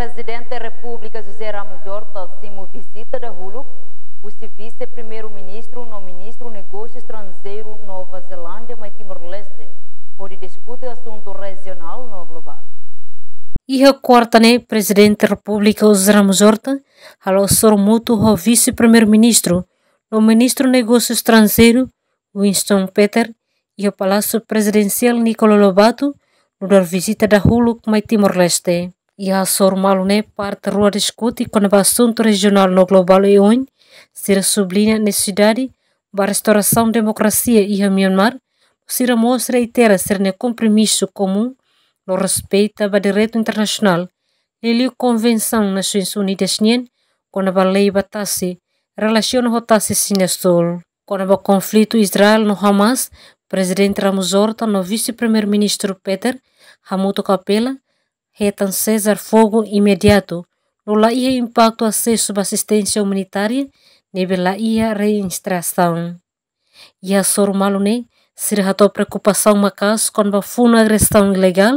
Presidente da República José Ramos Horta acima visita da Hulu, o vice-primeiro-ministro é no ministro negócio estrangeiro Nova Zelândia e Timor-Leste, onde discute assunto regional no é global. E recorta, né, Presidente da República José Ramos Horta, ao ser muito o vice-primeiro-ministro no ministro negócio estrangeiro Winston Peter e o Palácio Presidencial Nicolau Lobato, no visita da Hulu, Timor-Leste ia sormalune parte rua discute quando o assunto regional no global e é onde se sublinha necessidade para a restauração da democracia e a Myanmar, se mostra e terá ser um compromisso comum no respeito ao direito internacional e a Convenção nas Nações Unidas quando a lei batasse relaciona rotase sina sol. Quando o conflito Israel no Hamas, presidente Ramos Horta no vice-primeiro-ministro Peter Hamuto Capela, retan cesar fogo imediato no laia impacto acesso à assistência humanitária nebe laia reinstração. E a sormalune sir hato preocupação macas com a funa agressão ilegal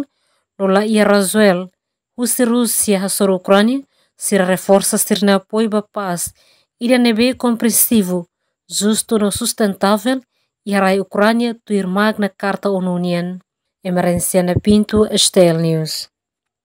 no laia razuel, Rússia Rússia a sor Ucrânia se reforça sir na apoio ba paz ira neve compreensivo, justo no sustentável e a Ucrânia tuir magna carta onunian. Emerência Pinto, Estel News.